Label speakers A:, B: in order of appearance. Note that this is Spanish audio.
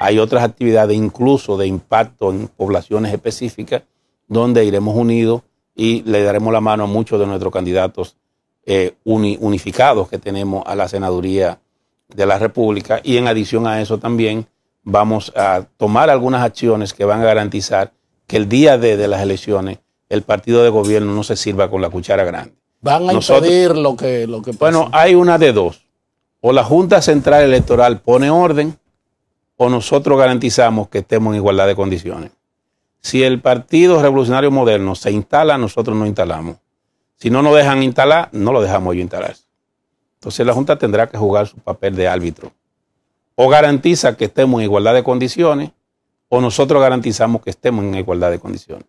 A: Hay otras actividades incluso de impacto en poblaciones específicas donde iremos unidos y le daremos la mano a muchos de nuestros candidatos eh, unificados que tenemos a la senaduría de la República. Y en adición a eso también vamos a tomar algunas acciones que van a garantizar que el día de, de las elecciones el partido de gobierno no se sirva con la cuchara grande.
B: Van a impedir lo que,
A: lo que pasa. Bueno, hay una de dos. O la Junta Central Electoral pone orden o nosotros garantizamos que estemos en igualdad de condiciones. Si el Partido Revolucionario Moderno se instala, nosotros nos instalamos. Si no nos dejan instalar, no lo dejamos yo instalar. Entonces la Junta tendrá que jugar su papel de árbitro. O garantiza que estemos en igualdad de condiciones, o nosotros garantizamos que estemos en igualdad de condiciones.